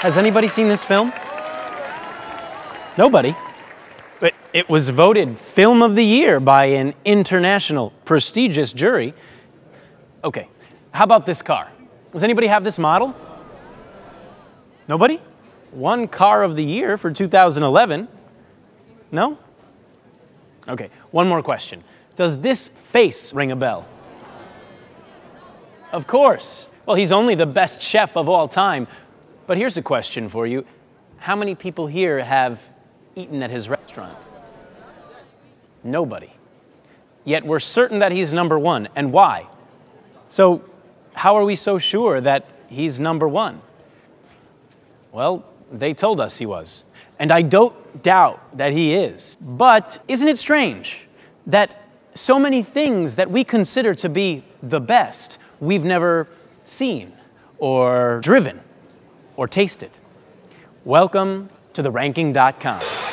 Has anybody seen this film? Nobody. But it was voted Film of the Year by an international prestigious jury. Okay, how about this car? Does anybody have this model? Nobody? One car of the year for 2011. No? Okay, one more question. Does this face ring a bell? Of course. Well, he's only the best chef of all time, but here's a question for you. How many people here have eaten at his restaurant? Nobody. Yet we're certain that he's number one. And why? So, how are we so sure that he's number one? Well, they told us he was. And I don't doubt that he is. But isn't it strange that so many things that we consider to be the best, we've never seen or driven? or taste it. Welcome to theranking.com.